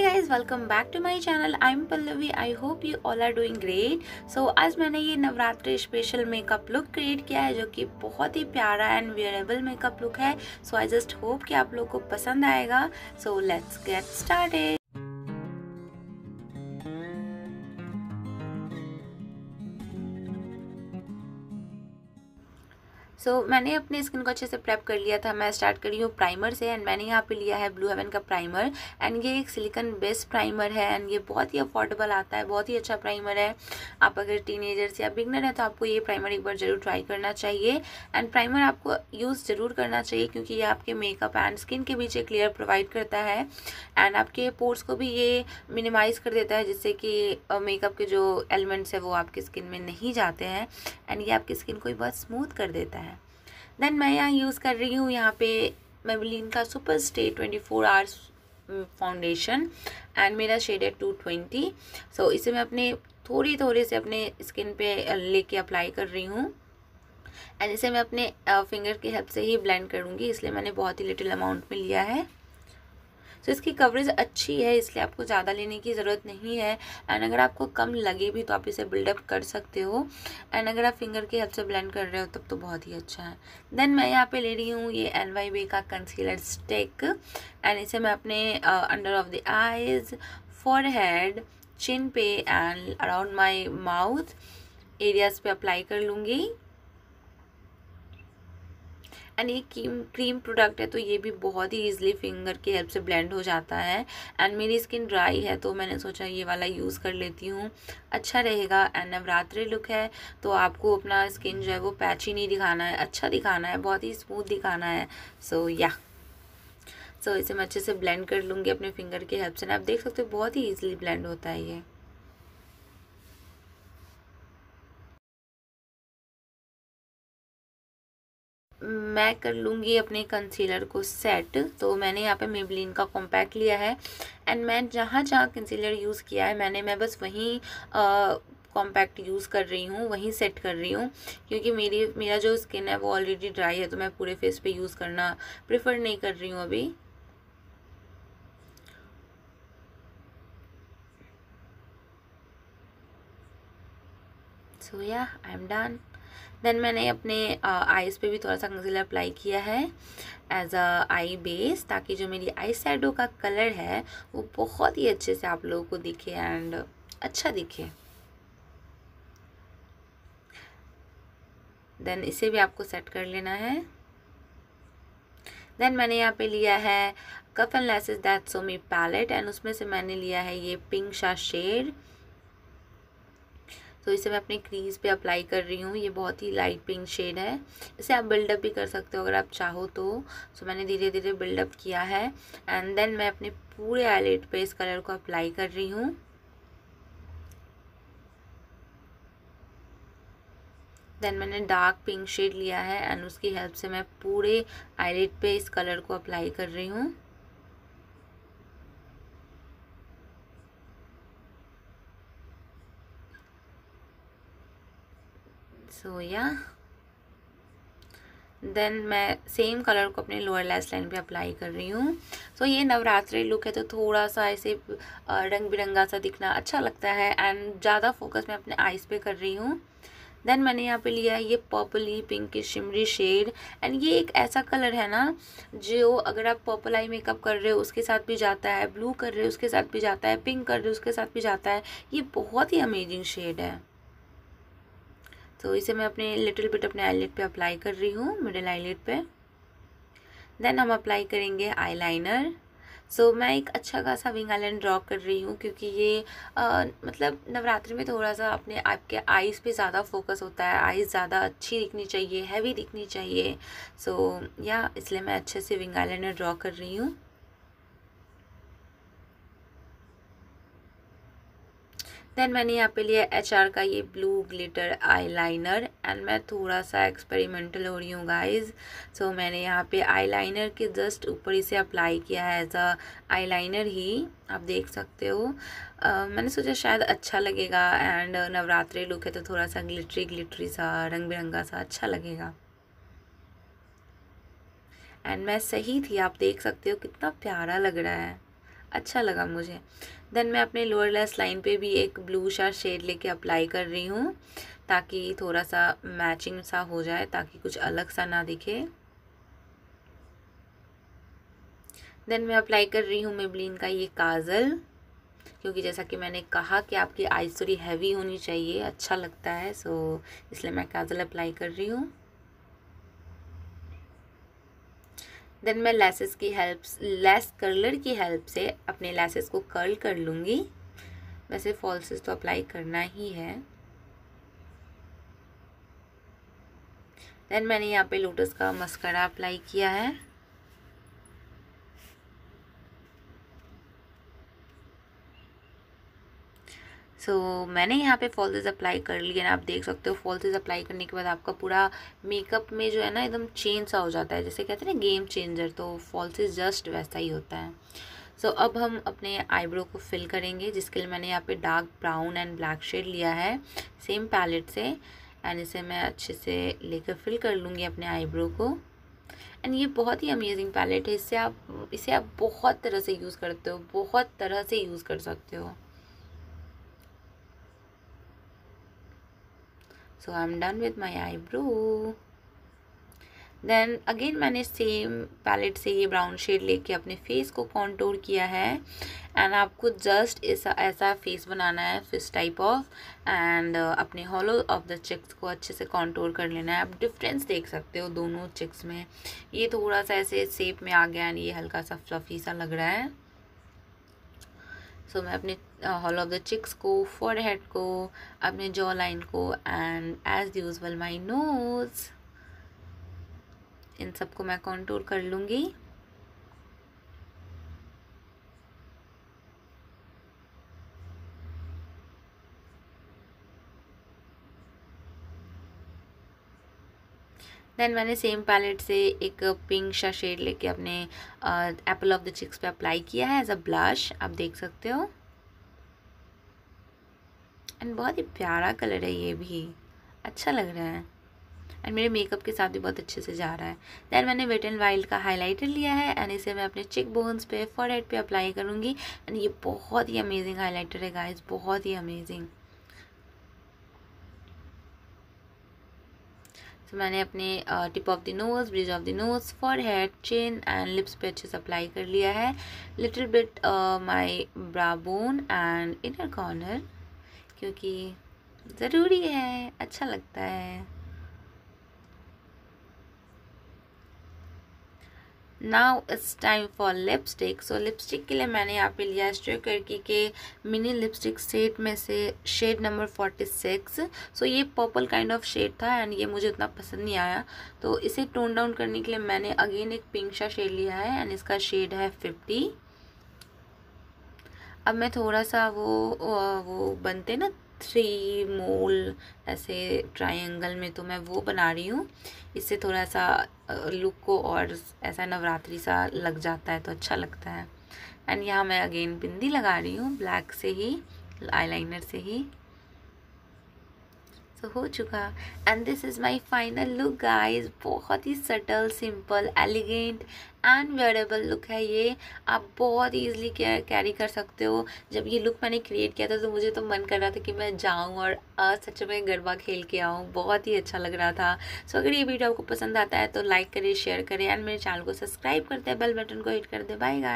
High guys welcome back to my channel I am Pallavi I hope you all are doing great so आज मैंने ये Navratri special makeup look create किया है जो कि बहुत ही प्यारा एंड वियरेबल मेकअप लुक है सो आई जस्ट होप कि आप लोग को पसंद आएगा so let's get started so so, मैंने अपने स्किन को अच्छे से प्रेप कर लिया था मैं स्टार्ट करी हूँ प्राइमर से एंड मैंने यहाँ पे लिया है ब्लू हेवन का प्राइमर एंड ये एक सिलिकन बेस्ड प्राइमर है एंड ये बहुत ही अफोर्डेबल आता है बहुत ही अच्छा प्राइमर है आप अगर टीनेजर्स या बिगनर हैं तो आपको ये प्राइमर एक बार ज़रूर ट्राई करना चाहिए एंड प्राइमर आपको यूज़ ज़रूर करना चाहिए क्योंकि ये आपके मेकअप एंड स्किन के बीच एक लेयर प्रोवाइड करता है एंड आपके पोर्स को भी ये मिनिमाइज कर देता है जिससे कि मेकअप के जो एलिमेंट्स है वो आपकी स्किन में नहीं जाते हैं एंड ये आपकी स्किन को बहुत स्मूथ कर देता है देन मैं यहाँ यूज़ कर रही हूँ यहाँ पे मेबलिन का super stay twenty four hours foundation and मेरा शेड है टू ट्वेंटी सो इसे मैं अपने थोड़ी थोड़ी से अपने स्किन पे लेके अप्लाई कर रही हूँ एंड इसे मैं अपने फिंगर की हेल्प से ही ब्लेंड करूँगी इसलिए मैंने बहुत ही लिटिल अमाउंट में लिया है सो so, इसकी कवरेज अच्छी है इसलिए आपको ज़्यादा लेने की ज़रूरत नहीं है एंड अगर आपको कम लगे भी तो आप इसे बिल्डअप कर सकते हो एंड अगर आप फिंगर के हेल्प से ब्लेंड कर रहे हो तब तो बहुत ही अच्छा है देन मैं यहाँ पे ले रही हूँ ये एन वाई बी का कंसीलर स्टिक एंड इसे मैं अपने under of the eyes forehead chin पे and around my mouth areas पे अप्लाई कर लूँगी एंड ये क्रीम क्रीम प्रोडक्ट है तो ये भी बहुत ही ईजिली फिंगर की हेल्प से ब्लेंड हो जाता है एंड मेरी स्किन ड्राई है तो मैंने सोचा ये वाला यूज़ कर लेती हूँ अच्छा रहेगा एंड नवरात्रि लुक है तो आपको अपना स्किन जो है वो पैची नहीं दिखाना है अच्छा दिखाना है बहुत ही स्मूथ दिखाना है सो so, या yeah. सो so, इसे मैं अच्छे से ब्लेंड कर लूँगी अपने फिंगर की हेल्प से ना आप देख सकते हो बहुत ही ईजिली ब्लेंड होता है ये मैं कर लूँगी अपने कंसीलर को सेट तो मैंने यहाँ पे मेबलिन का कॉम्पैक्ट लिया है एंड मैं जहाँ जहाँ कंसीलर यूज़ किया है मैंने मैं बस वहीं कॉम्पैक्ट यूज़ कर रही हूँ वहीं सेट कर रही हूँ क्योंकि मेरी मेरा जो स्किन है वो ऑलरेडी ड्राई है तो मैं पूरे फेस पे यूज़ करना प्रिफर नहीं कर रही हूँ अभी so yeah i'm done then मैंने अपने आईज़ पे भी थोड़ा सा कंसीलर अप्लाई किया है एज अ आई बेस ताकि जो मेरी आई शेडो का कलर है वो बहुत ही अच्छे से आप लोगों को दिखे एंड अच्छा दिखे देन इसे भी आपको सेट कर लेना है देन मैंने यहाँ पे लिया है cuff and lashes that so me palette and उसमें से मैंने लिया है ये पिंक शा शेड तो इसे मैं अपने क्रीज पे अप्लाई कर रही हूँ ये बहुत ही लाइट पिंक शेड है इसे आप बिल्डअप भी कर सकते हो अगर आप चाहो तो सो मैंने धीरे धीरे बिल्डअप किया है एंड देन मैं अपने पूरे आईलेट पे इस कलर को अप्लाई कर रही हूँ देन मैंने डार्क पिंक शेड लिया है एंड उसकी हेल्प से मैं पूरे आईलेट पे इस कलर को अप्लाई कर रही हूँ सो या देन मैं सेम कलर को अपने लोअर लेस लाइन पे अप्लाई कर रही हूँ सो so, ये नवरात्रि लुक है तो थोड़ा सा ऐसे रंग बिरंगा सा दिखना अच्छा लगता है एंड ज़्यादा फोकस मैं अपने आइज़ पे कर रही हूँ देन मैंने यहाँ पे लिया है ये purply pink shimmery shade and ये एक ऐसा कलर है ना जो अगर आप पर्पल आई मेकअप कर रहे हो उसके साथ भी जाता है ब्लू कर रहे हो उसके साथ भी जाता है पिंक कर रहे हो उसके साथ भी जाता है ये बहुत ही अमेजिंग शेड है तो इसे मैं अपने लिटिल बिट अपने आईलेट पे अप्लाई कर रही हूँ मिडिल आईलेट पे देन हम अप्लाई करेंगे आईलाइनर सो so, मैं एक अच्छा खासा विंग लाइन ड्रॉ कर रही हूँ क्योंकि ये आ, मतलब नवरात्रि में थोड़ा सा अपने आपके आईज़ पे ज़्यादा फोकस होता है आईज़ ज़्यादा अच्छी दिखनी चाहिए हैवी दिखनी चाहिए सो so, या इसलिए मैं अच्छे से विंग आइलैंड ड्रॉ कर रही हूँ देन मैंने यहाँ पे लिया एच का ये ब्लू ग्लिटर आईलाइनर एंड मैं थोड़ा सा एक्सपेरिमेंटल हो रही हूँ गाइज सो so, मैंने यहाँ पे आईलाइनर के जस्ट ऊपर इसे अप्लाई किया है एज अ आईलाइनर ही आप देख सकते हो uh, मैंने सोचा शायद अच्छा लगेगा एंड नवरात्रि लुक है तो थोड़ा सा ग्लिटरी ग्लिटरी सा रंग बिरंगा सा अच्छा लगेगा एंड मैं सही थी आप देख सकते हो कितना प्यारा लग रहा है अच्छा लगा मुझे देन मैं अपने लोअर लेस लाइन पे भी एक ब्लू शा शेड लेके अप्लाई कर रही हूँ ताकि थोड़ा सा मैचिंग सा हो जाए ताकि कुछ अलग सा ना दिखे देन मैं अप्लाई कर रही हूँ मेबलिन का ये काजल क्योंकि जैसा कि मैंने कहा कि आपकी आइज थोड़ी हैवी होनी चाहिए अच्छा लगता है सो इसलिए मैं काजल अप्लाई कर रही हूँ देन मैं लेसेस की हेल्प लेस कर्लर की हेल्प से अपने लेसेस को कर्ल कर लूँगी वैसे फॉल्सेस तो अप्लाई करना ही है देन मैंने यहाँ पे लोटस का मस्करा अप्लाई किया है सो so, मैंने यहाँ पे फॉल्सेज अप्लाई कर लिए ना आप देख सकते हो फॉल्सेज अप्लाई करने के बाद आपका पूरा मेकअप में जो है ना एकदम चेंज सा हो जाता है जैसे कहते हैं ना गेम चेंजर तो फॉल्सेज जस्ट वैसा ही होता है सो so, अब हम अपने आईब्रो को फिल करेंगे जिसके लिए मैंने यहाँ पे dark brown and black shade लिया है सेम पैलेट से एंड इसे मैं अच्छे से लेकर फिल कर लूँगी अपने आईब्रो को एंड ये बहुत ही अमेजिंग पैलेट है इससे आप इसे आप बहुत तरह से यूज़ करते हो बहुत तरह से यूज़ कर सकते हो so i'm done with my eyebrow then again मैंने सेम पैलेट से ये ब्राउन शेड लेके अपने फेस को कॉन्टोर किया है एंड आपको जस्ट ऐसा ऐसा फेस बनाना है फिस टाइप ऑफ एंड अपने हॉलो ऑफ द चिक्स को अच्छे से कॉन्टोर कर लेना है आप डिफरेंस देख सकते हो दोनों चिक्स में ये थोड़ा सा ऐसे शेप में आ गया एंड ये हल्का सा फ्लफ़ी सा लग रहा है सो so, मैं अपने हॉल ऑफ द चिक्स को फोर हेड को अपने जॉ लाइन को and as usual my nose इन सबको मैं कॉन्टोर कर लूँगी देन मैंने सेम पैलेट से एक पिंक सा शेड लेके अपने एप्पल ऑफ द चिक्स पे अप्लाई किया है एज अ ब्लश आप देख सकते हो एंड बहुत ही प्यारा कलर है ये भी अच्छा लग रहा है एंड मेरे मेकअप के साथ भी बहुत अच्छे से जा रहा है देन मैंने वेट एंड वाइल्ड का हाइलाइटर लिया है एंड इसे मैं अपने चिक बोन्स पे फॉरहेड पे अप्लाई करूँगी एंड ये बहुत ही अमेजिंग हाइलाइटर है गाइज़ बहुत ही अमेजिंग तो मैंने अपने tip of the nose bridge of the nose forehead chin and lips पे अच्छे से अप्लाई कर लिया है little bit my browbone and inner corner क्योंकि ज़रूरी है अच्छा लगता है now it's time for lipstick so lipstick के लिए मैंने यहाँ पे लिया स्ट्रे करके के मिनी लिपस्टिक सेट में से shade number forty six so ये पर्पल काइंड ऑफ शेड था एंड ये मुझे उतना पसंद नहीं आया तो इसे टोन डाउन करने के लिए मैंने अगेन एक पिंक सा शेड लिया है एंड इसका शेड है फिफ्टी अब मैं थोड़ा सा वो वो बनते ना थ्री मोल ऐसे ट्रायंगल में तो मैं वो बना रही हूँ इससे थोड़ा सा लुक को और ऐसा नवरात्रि सा लग जाता है तो अच्छा लगता है एंड यहाँ मैं अगेन बिंदी लगा रही हूँ ब्लैक से ही आईलाइनर से ही तो हो चुका and this is my final look guys बहुत ही subtle simple elegant and wearable look है ये आप बहुत ईजिली कैरी कर सकते हो जब ये लुक मैंने क्रिएट किया था तो मुझे तो मन कर रहा था कि मैं जाऊँ और सच में गरबा खेल के आऊँ बहुत ही अच्छा लग रहा था सो so, अगर ये वीडियो आपको पसंद आता है तो लाइक करें शेयर करें एंड मेरे चैनल को सब्सक्राइब करते हैं बेल बटन को हिट कर दे बाय